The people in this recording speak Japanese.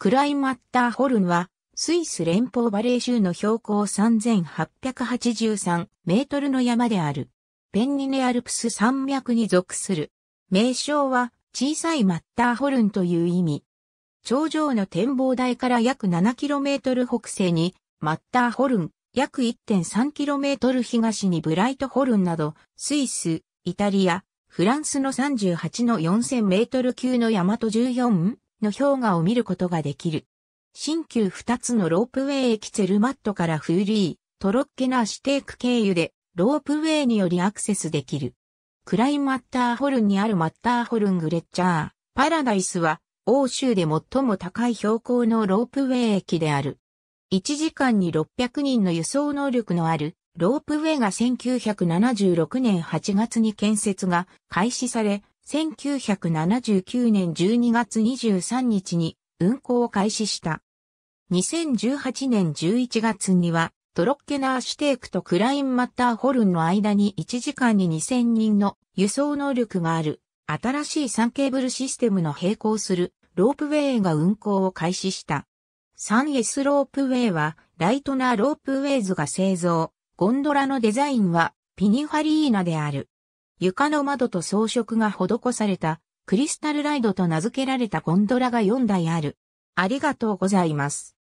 クライマッターホルンは、スイス連邦バレー州の標高3883メートルの山である。ペンニネアルプス山脈に属する。名称は、小さいマッターホルンという意味。頂上の展望台から約 7km 北西に、マッターホルン、約 1.3km 東にブライトホルンなど、スイス、イタリア、フランスの38の4000メートル級の山と14の氷河を見ることができる。新旧二つのロープウェイ駅ツェルマットからフーリー、トロッケナーシテーク経由でロープウェイによりアクセスできる。クライマッターホルンにあるマッターホルングレッチャー、パラダイスは欧州で最も高い標高のロープウェイ駅である。1時間に600人の輸送能力のあるロープウェイが1976年8月に建設が開始され、1979年12月23日に運行を開始した。2018年11月には、トロッケナーシュテークとクラインマッターホルンの間に1時間に2000人の輸送能力がある新しい3ケーブルシステムの並行するロープウェイが運行を開始した。3S ロープウェイはライトナーロープウェイズが製造、ゴンドラのデザインはピニファリーナである。床の窓と装飾が施されたクリスタルライドと名付けられたゴンドラが4台ある。ありがとうございます。